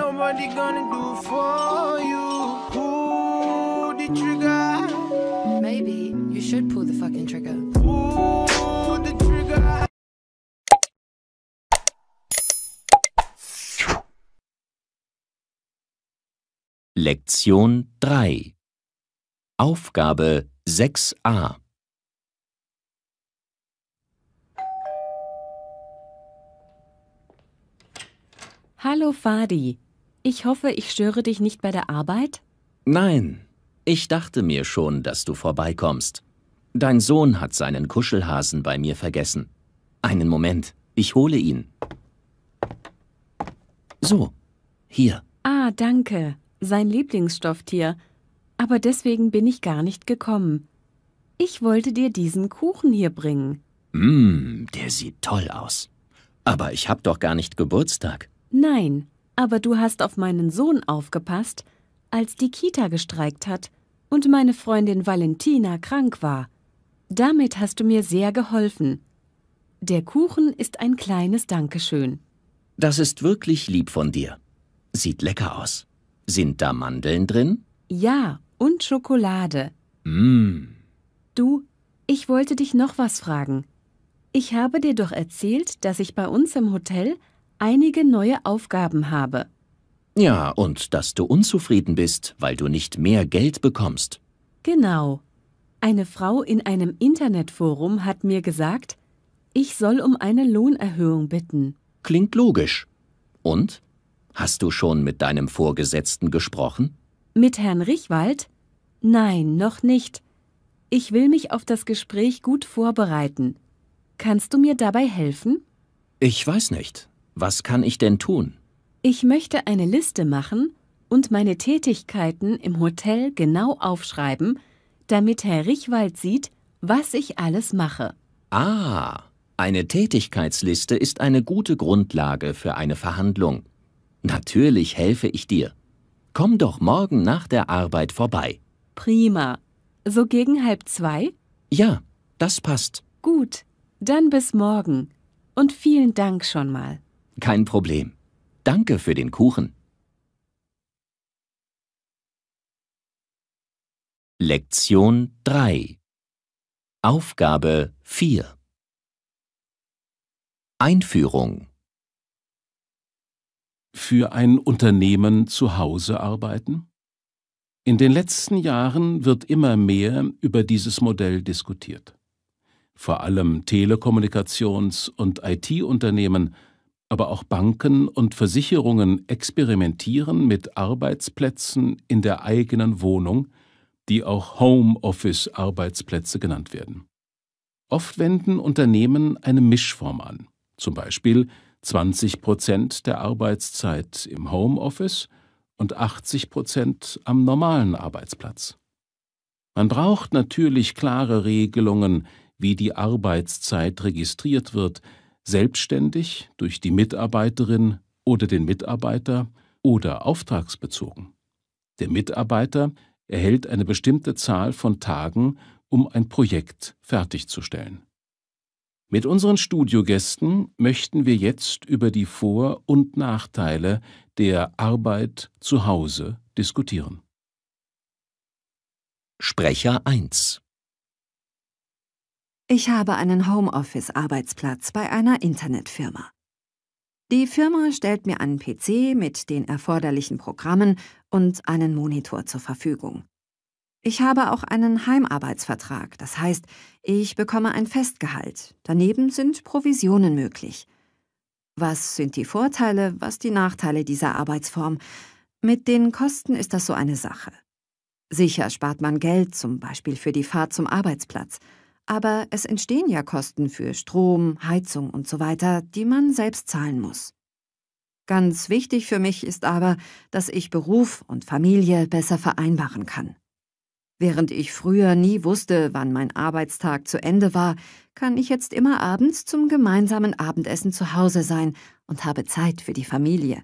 Nobody gonna do for you. Pull the trigger. Maybe you should pull the fucking trigger. Pull the trigger. Lektion 3 Aufgabe 6a Hallo Fadi, ich hoffe, ich störe dich nicht bei der Arbeit? Nein, ich dachte mir schon, dass du vorbeikommst. Dein Sohn hat seinen Kuschelhasen bei mir vergessen. Einen Moment, ich hole ihn. So, hier. Ah, danke. Sein Lieblingsstofftier. Aber deswegen bin ich gar nicht gekommen. Ich wollte dir diesen Kuchen hier bringen. Mmm, der sieht toll aus. Aber ich hab doch gar nicht Geburtstag. Nein, aber du hast auf meinen Sohn aufgepasst, als die Kita gestreikt hat und meine Freundin Valentina krank war. Damit hast du mir sehr geholfen. Der Kuchen ist ein kleines Dankeschön. Das ist wirklich lieb von dir. Sieht lecker aus. Sind da Mandeln drin? Ja, und Schokolade. Mm. Du, ich wollte dich noch was fragen. Ich habe dir doch erzählt, dass ich bei uns im Hotel einige neue Aufgaben habe. Ja, und dass du unzufrieden bist, weil du nicht mehr Geld bekommst. Genau. Eine Frau in einem Internetforum hat mir gesagt, ich soll um eine Lohnerhöhung bitten. Klingt logisch. Und? Hast du schon mit deinem Vorgesetzten gesprochen? Mit Herrn Richwald? Nein, noch nicht. Ich will mich auf das Gespräch gut vorbereiten. Kannst du mir dabei helfen? Ich weiß nicht. Was kann ich denn tun? Ich möchte eine Liste machen und meine Tätigkeiten im Hotel genau aufschreiben, damit Herr Richwald sieht, was ich alles mache. Ah, eine Tätigkeitsliste ist eine gute Grundlage für eine Verhandlung. Natürlich helfe ich dir. Komm doch morgen nach der Arbeit vorbei. Prima. So gegen halb zwei? Ja, das passt. Gut, dann bis morgen. Und vielen Dank schon mal. Kein Problem. Danke für den Kuchen. Lektion 3 Aufgabe 4 Einführung Für ein Unternehmen zu Hause arbeiten? In den letzten Jahren wird immer mehr über dieses Modell diskutiert. Vor allem Telekommunikations- und IT-Unternehmen aber auch Banken und Versicherungen experimentieren mit Arbeitsplätzen in der eigenen Wohnung, die auch Homeoffice-Arbeitsplätze genannt werden. Oft wenden Unternehmen eine Mischform an, zum Beispiel 20 Prozent der Arbeitszeit im Homeoffice und 80 Prozent am normalen Arbeitsplatz. Man braucht natürlich klare Regelungen, wie die Arbeitszeit registriert wird, selbstständig durch die Mitarbeiterin oder den Mitarbeiter oder auftragsbezogen. Der Mitarbeiter erhält eine bestimmte Zahl von Tagen, um ein Projekt fertigzustellen. Mit unseren Studiogästen möchten wir jetzt über die Vor- und Nachteile der Arbeit zu Hause diskutieren. Sprecher 1 ich habe einen Homeoffice-Arbeitsplatz bei einer Internetfirma. Die Firma stellt mir einen PC mit den erforderlichen Programmen und einen Monitor zur Verfügung. Ich habe auch einen Heimarbeitsvertrag, das heißt, ich bekomme ein Festgehalt. Daneben sind Provisionen möglich. Was sind die Vorteile, was die Nachteile dieser Arbeitsform? Mit den Kosten ist das so eine Sache. Sicher spart man Geld, zum Beispiel für die Fahrt zum Arbeitsplatz. Aber es entstehen ja Kosten für Strom, Heizung und so weiter, die man selbst zahlen muss. Ganz wichtig für mich ist aber, dass ich Beruf und Familie besser vereinbaren kann. Während ich früher nie wusste, wann mein Arbeitstag zu Ende war, kann ich jetzt immer abends zum gemeinsamen Abendessen zu Hause sein und habe Zeit für die Familie.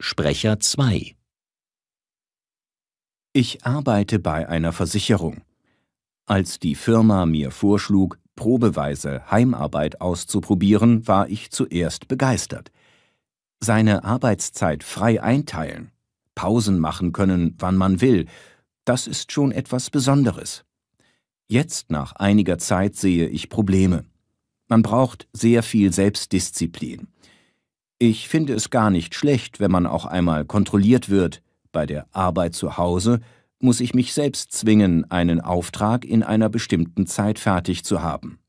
Sprecher 2 Ich arbeite bei einer Versicherung. Als die Firma mir vorschlug, probeweise Heimarbeit auszuprobieren, war ich zuerst begeistert. Seine Arbeitszeit frei einteilen, Pausen machen können, wann man will, das ist schon etwas Besonderes. Jetzt nach einiger Zeit sehe ich Probleme. Man braucht sehr viel Selbstdisziplin. Ich finde es gar nicht schlecht, wenn man auch einmal kontrolliert wird, bei der Arbeit zu Hause muss ich mich selbst zwingen, einen Auftrag in einer bestimmten Zeit fertig zu haben.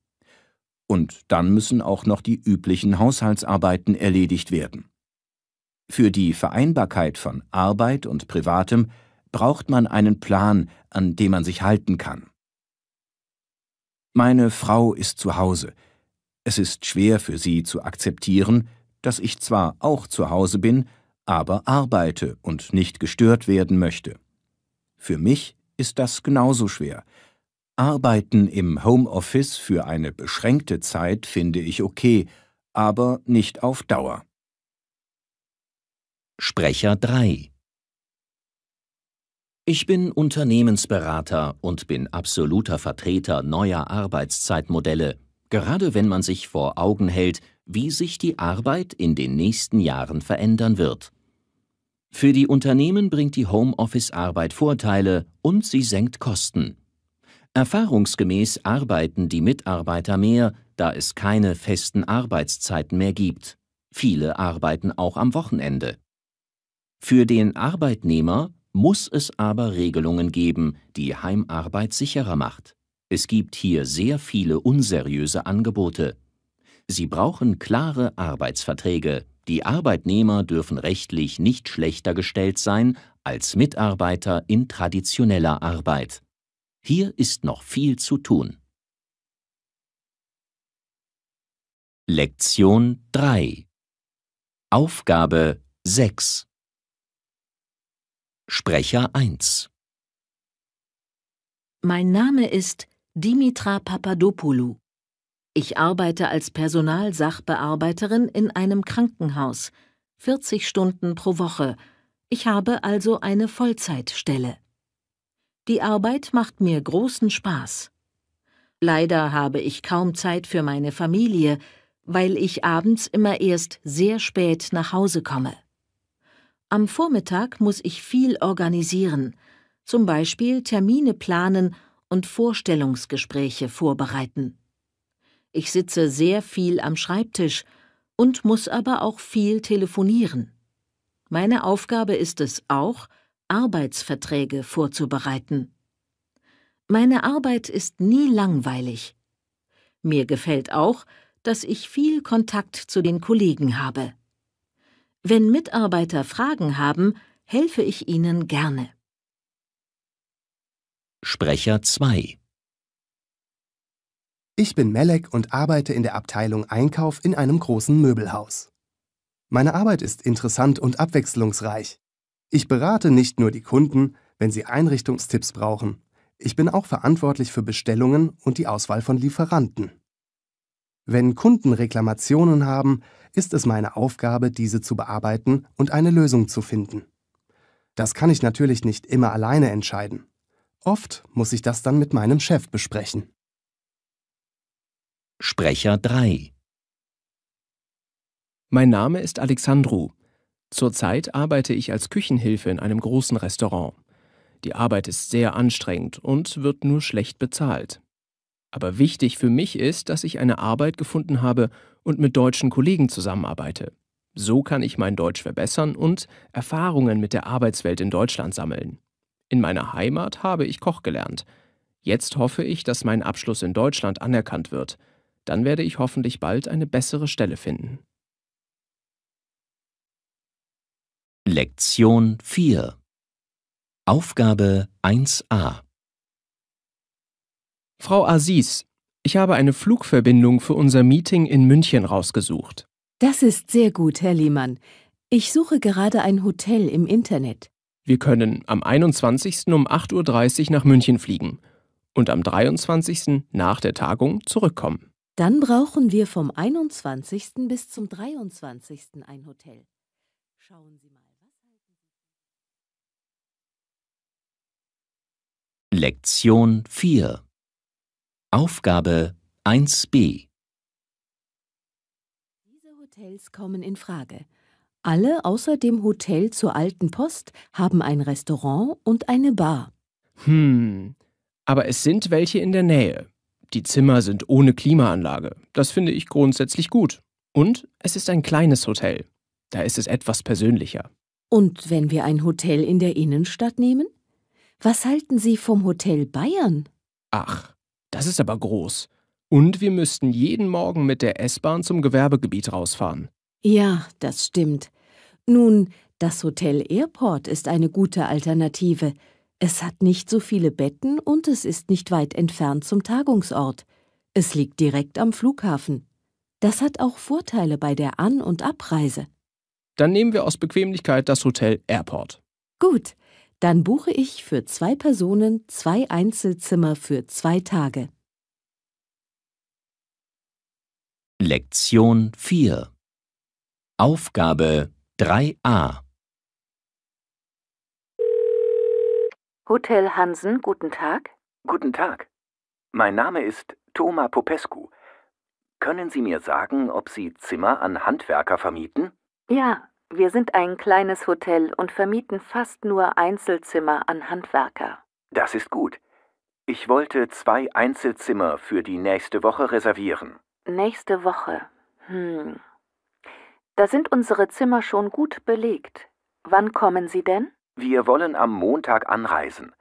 Und dann müssen auch noch die üblichen Haushaltsarbeiten erledigt werden. Für die Vereinbarkeit von Arbeit und Privatem braucht man einen Plan, an dem man sich halten kann. Meine Frau ist zu Hause. Es ist schwer für sie zu akzeptieren, dass ich zwar auch zu Hause bin, aber arbeite und nicht gestört werden möchte. Für mich ist das genauso schwer. Arbeiten im Homeoffice für eine beschränkte Zeit finde ich okay, aber nicht auf Dauer. Sprecher 3 Ich bin Unternehmensberater und bin absoluter Vertreter neuer Arbeitszeitmodelle, gerade wenn man sich vor Augen hält, wie sich die Arbeit in den nächsten Jahren verändern wird. Für die Unternehmen bringt die Homeoffice-Arbeit Vorteile und sie senkt Kosten. Erfahrungsgemäß arbeiten die Mitarbeiter mehr, da es keine festen Arbeitszeiten mehr gibt. Viele arbeiten auch am Wochenende. Für den Arbeitnehmer muss es aber Regelungen geben, die Heimarbeit sicherer macht. Es gibt hier sehr viele unseriöse Angebote. Sie brauchen klare Arbeitsverträge. Die Arbeitnehmer dürfen rechtlich nicht schlechter gestellt sein als Mitarbeiter in traditioneller Arbeit. Hier ist noch viel zu tun. Lektion 3 Aufgabe 6 Sprecher 1 Mein Name ist Dimitra Papadopoulou. Ich arbeite als Personalsachbearbeiterin in einem Krankenhaus, 40 Stunden pro Woche. Ich habe also eine Vollzeitstelle. Die Arbeit macht mir großen Spaß. Leider habe ich kaum Zeit für meine Familie, weil ich abends immer erst sehr spät nach Hause komme. Am Vormittag muss ich viel organisieren, zum Beispiel Termine planen und Vorstellungsgespräche vorbereiten. Ich sitze sehr viel am Schreibtisch und muss aber auch viel telefonieren. Meine Aufgabe ist es auch, Arbeitsverträge vorzubereiten. Meine Arbeit ist nie langweilig. Mir gefällt auch, dass ich viel Kontakt zu den Kollegen habe. Wenn Mitarbeiter Fragen haben, helfe ich ihnen gerne. Sprecher 2 ich bin Melek und arbeite in der Abteilung Einkauf in einem großen Möbelhaus. Meine Arbeit ist interessant und abwechslungsreich. Ich berate nicht nur die Kunden, wenn sie Einrichtungstipps brauchen. Ich bin auch verantwortlich für Bestellungen und die Auswahl von Lieferanten. Wenn Kunden Reklamationen haben, ist es meine Aufgabe, diese zu bearbeiten und eine Lösung zu finden. Das kann ich natürlich nicht immer alleine entscheiden. Oft muss ich das dann mit meinem Chef besprechen. Sprecher 3 Mein Name ist Alexandru. Zurzeit arbeite ich als Küchenhilfe in einem großen Restaurant. Die Arbeit ist sehr anstrengend und wird nur schlecht bezahlt. Aber wichtig für mich ist, dass ich eine Arbeit gefunden habe und mit deutschen Kollegen zusammenarbeite. So kann ich mein Deutsch verbessern und Erfahrungen mit der Arbeitswelt in Deutschland sammeln. In meiner Heimat habe ich Koch gelernt. Jetzt hoffe ich, dass mein Abschluss in Deutschland anerkannt wird – dann werde ich hoffentlich bald eine bessere Stelle finden. Lektion 4 Aufgabe 1a Frau Aziz, ich habe eine Flugverbindung für unser Meeting in München rausgesucht. Das ist sehr gut, Herr Lehmann. Ich suche gerade ein Hotel im Internet. Wir können am 21. um 8.30 Uhr nach München fliegen und am 23. nach der Tagung zurückkommen. Dann brauchen wir vom 21. bis zum 23. ein Hotel. Schauen Sie mal. Lektion 4 Aufgabe 1b Diese Hotels kommen in Frage. Alle außer dem Hotel zur Alten Post haben ein Restaurant und eine Bar. Hm, aber es sind welche in der Nähe. Die Zimmer sind ohne Klimaanlage. Das finde ich grundsätzlich gut. Und es ist ein kleines Hotel. Da ist es etwas persönlicher. Und wenn wir ein Hotel in der Innenstadt nehmen? Was halten Sie vom Hotel Bayern? Ach, das ist aber groß. Und wir müssten jeden Morgen mit der S-Bahn zum Gewerbegebiet rausfahren. Ja, das stimmt. Nun, das Hotel Airport ist eine gute Alternative. Es hat nicht so viele Betten und es ist nicht weit entfernt zum Tagungsort. Es liegt direkt am Flughafen. Das hat auch Vorteile bei der An- und Abreise. Dann nehmen wir aus Bequemlichkeit das Hotel Airport. Gut, dann buche ich für zwei Personen zwei Einzelzimmer für zwei Tage. Lektion 4 Aufgabe 3a Hotel Hansen, guten Tag. Guten Tag. Mein Name ist Thoma Popescu. Können Sie mir sagen, ob Sie Zimmer an Handwerker vermieten? Ja, wir sind ein kleines Hotel und vermieten fast nur Einzelzimmer an Handwerker. Das ist gut. Ich wollte zwei Einzelzimmer für die nächste Woche reservieren. Nächste Woche. Hm. Da sind unsere Zimmer schon gut belegt. Wann kommen Sie denn? Wir wollen am Montag anreisen.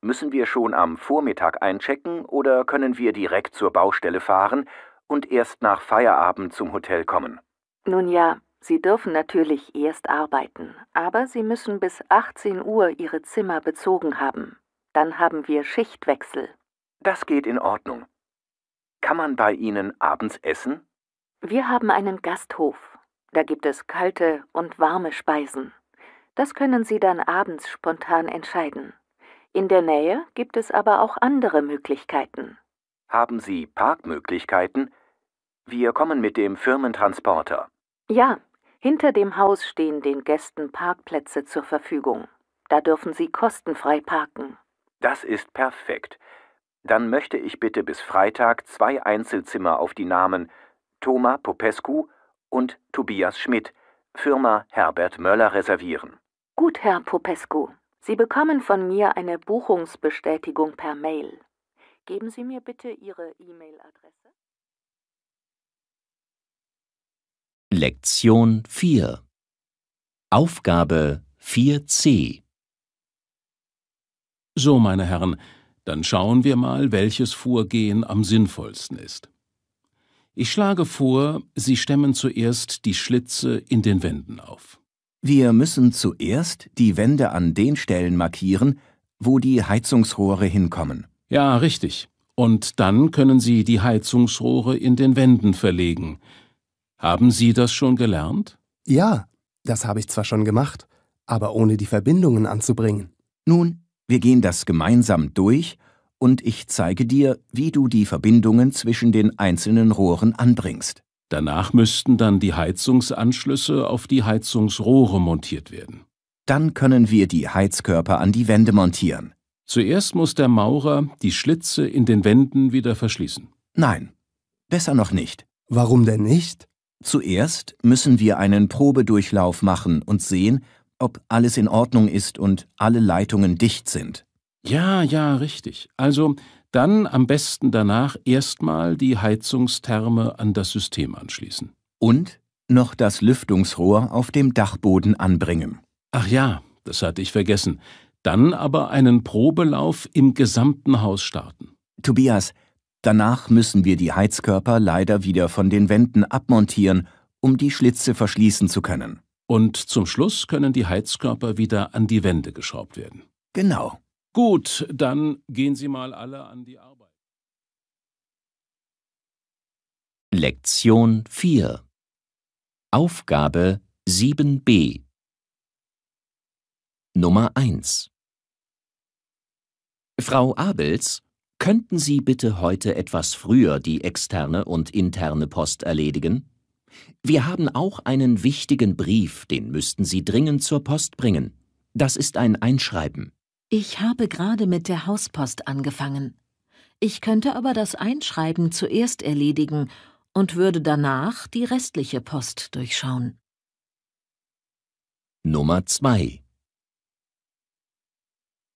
Müssen wir schon am Vormittag einchecken oder können wir direkt zur Baustelle fahren und erst nach Feierabend zum Hotel kommen? Nun ja, Sie dürfen natürlich erst arbeiten, aber Sie müssen bis 18 Uhr Ihre Zimmer bezogen haben. Dann haben wir Schichtwechsel. Das geht in Ordnung. Kann man bei Ihnen abends essen? Wir haben einen Gasthof. Da gibt es kalte und warme Speisen. Das können Sie dann abends spontan entscheiden. In der Nähe gibt es aber auch andere Möglichkeiten. Haben Sie Parkmöglichkeiten? Wir kommen mit dem Firmentransporter. Ja, hinter dem Haus stehen den Gästen Parkplätze zur Verfügung. Da dürfen Sie kostenfrei parken. Das ist perfekt. Dann möchte ich bitte bis Freitag zwei Einzelzimmer auf die Namen Thomas Popescu und Tobias Schmidt, Firma Herbert Möller reservieren. Gut, Herr Popescu, Sie bekommen von mir eine Buchungsbestätigung per Mail. Geben Sie mir bitte Ihre E-Mail-Adresse. Lektion 4 Aufgabe 4c So, meine Herren, dann schauen wir mal, welches Vorgehen am sinnvollsten ist. Ich schlage vor, Sie stemmen zuerst die Schlitze in den Wänden auf. Wir müssen zuerst die Wände an den Stellen markieren, wo die Heizungsrohre hinkommen. Ja, richtig. Und dann können Sie die Heizungsrohre in den Wänden verlegen. Haben Sie das schon gelernt? Ja, das habe ich zwar schon gemacht, aber ohne die Verbindungen anzubringen. Nun, wir gehen das gemeinsam durch und ich zeige dir, wie du die Verbindungen zwischen den einzelnen Rohren anbringst. Danach müssten dann die Heizungsanschlüsse auf die Heizungsrohre montiert werden. Dann können wir die Heizkörper an die Wände montieren. Zuerst muss der Maurer die Schlitze in den Wänden wieder verschließen. Nein, besser noch nicht. Warum denn nicht? Zuerst müssen wir einen Probedurchlauf machen und sehen, ob alles in Ordnung ist und alle Leitungen dicht sind. Ja, ja, richtig. Also dann am besten danach erstmal die Heizungstherme an das System anschließen. Und noch das Lüftungsrohr auf dem Dachboden anbringen. Ach ja, das hatte ich vergessen. Dann aber einen Probelauf im gesamten Haus starten. Tobias, danach müssen wir die Heizkörper leider wieder von den Wänden abmontieren, um die Schlitze verschließen zu können. Und zum Schluss können die Heizkörper wieder an die Wände geschraubt werden. Genau. Gut, dann gehen Sie mal alle an die Arbeit. Lektion 4 Aufgabe 7b Nummer 1 Frau Abels, könnten Sie bitte heute etwas früher die externe und interne Post erledigen? Wir haben auch einen wichtigen Brief, den müssten Sie dringend zur Post bringen. Das ist ein Einschreiben. Ich habe gerade mit der Hauspost angefangen. Ich könnte aber das Einschreiben zuerst erledigen und würde danach die restliche Post durchschauen. Nummer 2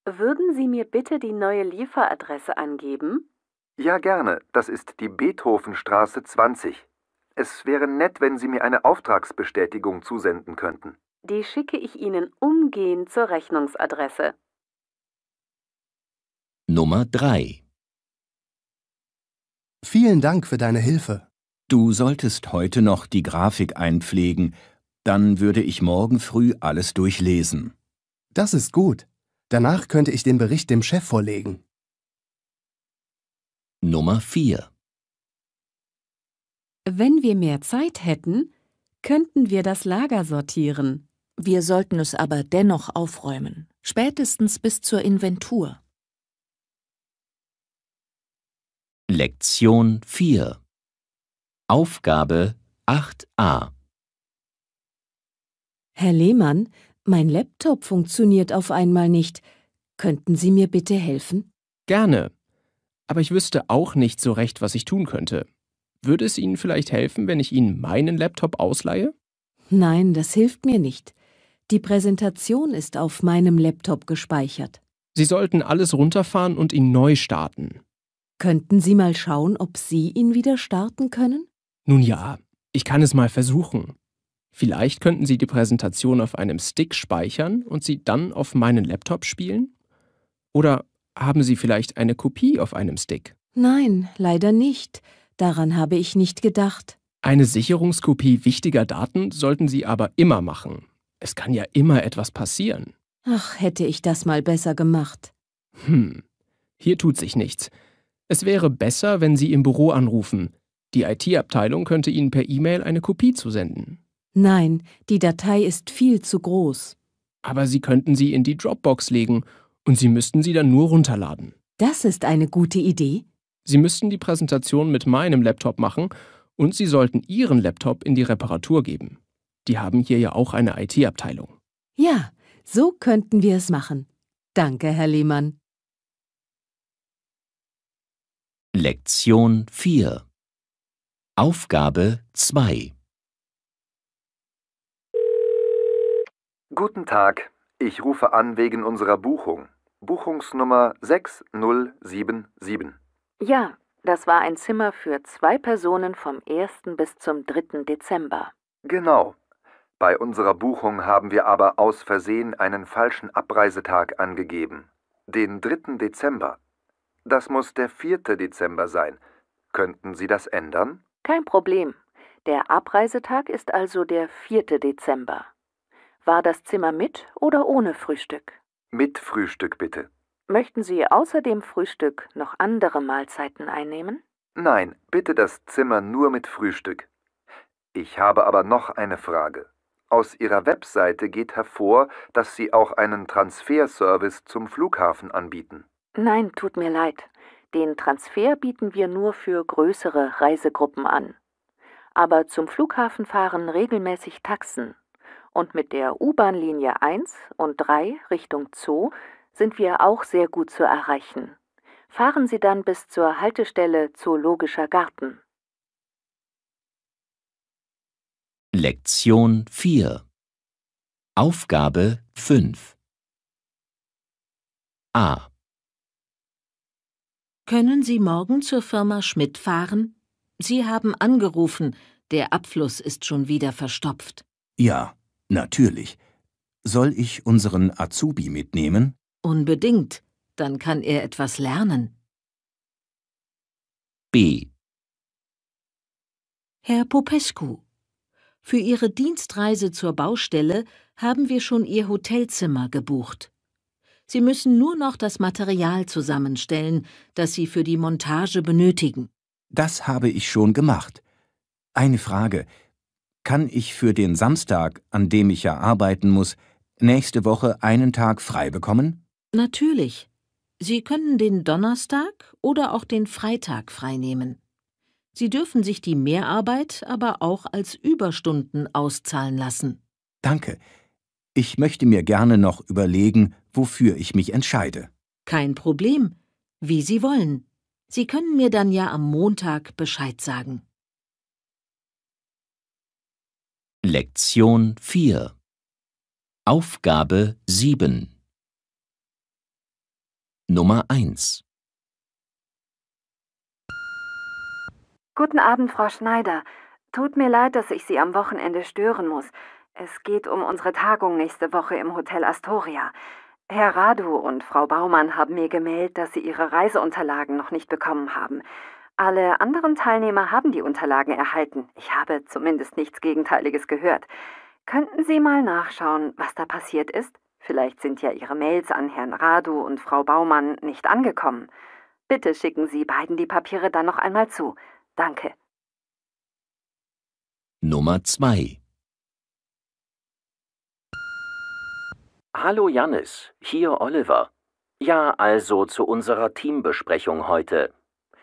Würden Sie mir bitte die neue Lieferadresse angeben? Ja, gerne. Das ist die Beethovenstraße 20. Es wäre nett, wenn Sie mir eine Auftragsbestätigung zusenden könnten. Die schicke ich Ihnen umgehend zur Rechnungsadresse. Nummer 3 Vielen Dank für deine Hilfe. Du solltest heute noch die Grafik einpflegen, dann würde ich morgen früh alles durchlesen. Das ist gut. Danach könnte ich den Bericht dem Chef vorlegen. Nummer 4 Wenn wir mehr Zeit hätten, könnten wir das Lager sortieren. Wir sollten es aber dennoch aufräumen, spätestens bis zur Inventur. Lektion 4 Aufgabe 8a Herr Lehmann, mein Laptop funktioniert auf einmal nicht. Könnten Sie mir bitte helfen? Gerne. Aber ich wüsste auch nicht so recht, was ich tun könnte. Würde es Ihnen vielleicht helfen, wenn ich Ihnen meinen Laptop ausleihe? Nein, das hilft mir nicht. Die Präsentation ist auf meinem Laptop gespeichert. Sie sollten alles runterfahren und ihn neu starten. Könnten Sie mal schauen, ob Sie ihn wieder starten können? Nun ja, ich kann es mal versuchen. Vielleicht könnten Sie die Präsentation auf einem Stick speichern und sie dann auf meinen Laptop spielen? Oder haben Sie vielleicht eine Kopie auf einem Stick? Nein, leider nicht. Daran habe ich nicht gedacht. Eine Sicherungskopie wichtiger Daten sollten Sie aber immer machen. Es kann ja immer etwas passieren. Ach, hätte ich das mal besser gemacht. Hm, hier tut sich nichts. Es wäre besser, wenn Sie im Büro anrufen. Die IT-Abteilung könnte Ihnen per E-Mail eine Kopie zusenden. Nein, die Datei ist viel zu groß. Aber Sie könnten sie in die Dropbox legen und Sie müssten sie dann nur runterladen. Das ist eine gute Idee. Sie müssten die Präsentation mit meinem Laptop machen und Sie sollten Ihren Laptop in die Reparatur geben. Die haben hier ja auch eine IT-Abteilung. Ja, so könnten wir es machen. Danke, Herr Lehmann. Lektion 4 Aufgabe 2 Guten Tag, ich rufe an wegen unserer Buchung. Buchungsnummer 6077. Ja, das war ein Zimmer für zwei Personen vom 1. bis zum 3. Dezember. Genau. Bei unserer Buchung haben wir aber aus Versehen einen falschen Abreisetag angegeben, den 3. Dezember. Das muss der 4. Dezember sein. Könnten Sie das ändern? Kein Problem. Der Abreisetag ist also der 4. Dezember. War das Zimmer mit oder ohne Frühstück? Mit Frühstück bitte. Möchten Sie außer dem Frühstück noch andere Mahlzeiten einnehmen? Nein, bitte das Zimmer nur mit Frühstück. Ich habe aber noch eine Frage. Aus Ihrer Webseite geht hervor, dass Sie auch einen Transferservice zum Flughafen anbieten. Nein, tut mir leid. Den Transfer bieten wir nur für größere Reisegruppen an. Aber zum Flughafen fahren regelmäßig Taxen. Und mit der U-Bahn-Linie 1 und 3 Richtung Zoo sind wir auch sehr gut zu erreichen. Fahren Sie dann bis zur Haltestelle Zoologischer Garten. Lektion 4 Aufgabe 5 A können Sie morgen zur Firma Schmidt fahren? Sie haben angerufen, der Abfluss ist schon wieder verstopft. Ja, natürlich. Soll ich unseren Azubi mitnehmen? Unbedingt, dann kann er etwas lernen. B. Herr Popescu, für Ihre Dienstreise zur Baustelle haben wir schon Ihr Hotelzimmer gebucht. Sie müssen nur noch das Material zusammenstellen, das Sie für die Montage benötigen. Das habe ich schon gemacht. Eine Frage. Kann ich für den Samstag, an dem ich ja arbeiten muss, nächste Woche einen Tag frei bekommen? Natürlich. Sie können den Donnerstag oder auch den Freitag freinehmen. Sie dürfen sich die Mehrarbeit aber auch als Überstunden auszahlen lassen. Danke. Ich möchte mir gerne noch überlegen, wofür ich mich entscheide. Kein Problem. Wie Sie wollen. Sie können mir dann ja am Montag Bescheid sagen. Lektion 4 Aufgabe 7 Nummer 1 Guten Abend, Frau Schneider. Tut mir leid, dass ich Sie am Wochenende stören muss. Es geht um unsere Tagung nächste Woche im Hotel Astoria. Herr Radu und Frau Baumann haben mir gemeldet, dass sie ihre Reiseunterlagen noch nicht bekommen haben. Alle anderen Teilnehmer haben die Unterlagen erhalten. Ich habe zumindest nichts Gegenteiliges gehört. Könnten Sie mal nachschauen, was da passiert ist? Vielleicht sind ja Ihre Mails an Herrn Radu und Frau Baumann nicht angekommen. Bitte schicken Sie beiden die Papiere dann noch einmal zu. Danke. Nummer 2 Hallo Jannis, hier Oliver. Ja, also zu unserer Teambesprechung heute.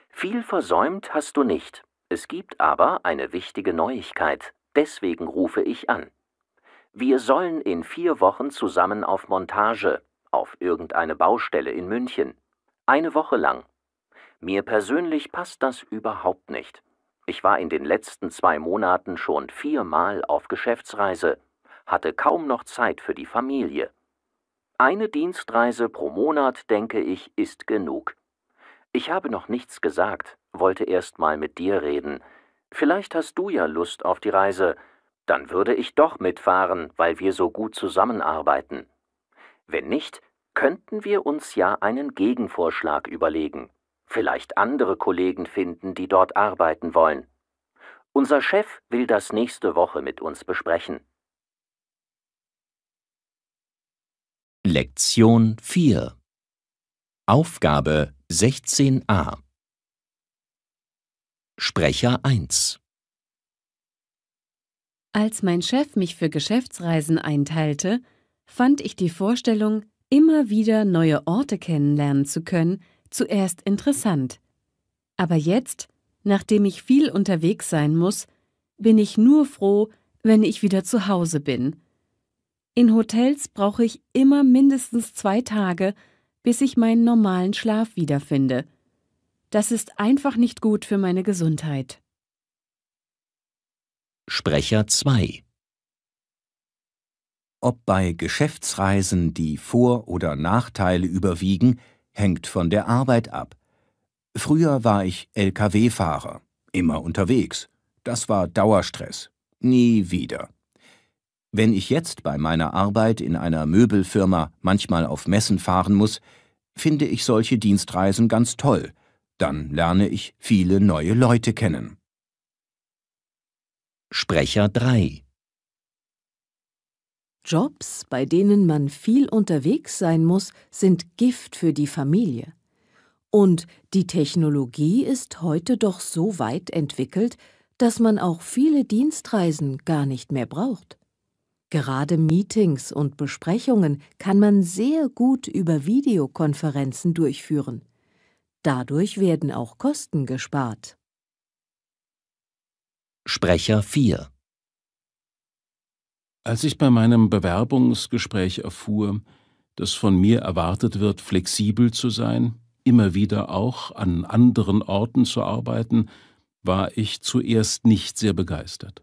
Viel versäumt hast du nicht. Es gibt aber eine wichtige Neuigkeit. Deswegen rufe ich an. Wir sollen in vier Wochen zusammen auf Montage, auf irgendeine Baustelle in München. Eine Woche lang. Mir persönlich passt das überhaupt nicht. Ich war in den letzten zwei Monaten schon viermal auf Geschäftsreise, hatte kaum noch Zeit für die Familie. Eine Dienstreise pro Monat, denke ich, ist genug. Ich habe noch nichts gesagt, wollte erst mal mit dir reden. Vielleicht hast du ja Lust auf die Reise. Dann würde ich doch mitfahren, weil wir so gut zusammenarbeiten. Wenn nicht, könnten wir uns ja einen Gegenvorschlag überlegen. Vielleicht andere Kollegen finden, die dort arbeiten wollen. Unser Chef will das nächste Woche mit uns besprechen. Lektion 4 Aufgabe 16a Sprecher 1 Als mein Chef mich für Geschäftsreisen einteilte, fand ich die Vorstellung, immer wieder neue Orte kennenlernen zu können, zuerst interessant. Aber jetzt, nachdem ich viel unterwegs sein muss, bin ich nur froh, wenn ich wieder zu Hause bin in Hotels brauche ich immer mindestens zwei Tage, bis ich meinen normalen Schlaf wiederfinde. Das ist einfach nicht gut für meine Gesundheit. Sprecher 2 Ob bei Geschäftsreisen die Vor- oder Nachteile überwiegen, hängt von der Arbeit ab. Früher war ich Lkw-Fahrer, immer unterwegs. Das war Dauerstress. Nie wieder. Wenn ich jetzt bei meiner Arbeit in einer Möbelfirma manchmal auf Messen fahren muss, finde ich solche Dienstreisen ganz toll, dann lerne ich viele neue Leute kennen. Sprecher 3 Jobs, bei denen man viel unterwegs sein muss, sind Gift für die Familie. Und die Technologie ist heute doch so weit entwickelt, dass man auch viele Dienstreisen gar nicht mehr braucht. Gerade Meetings und Besprechungen kann man sehr gut über Videokonferenzen durchführen. Dadurch werden auch Kosten gespart. Sprecher 4 Als ich bei meinem Bewerbungsgespräch erfuhr, dass von mir erwartet wird, flexibel zu sein, immer wieder auch an anderen Orten zu arbeiten, war ich zuerst nicht sehr begeistert.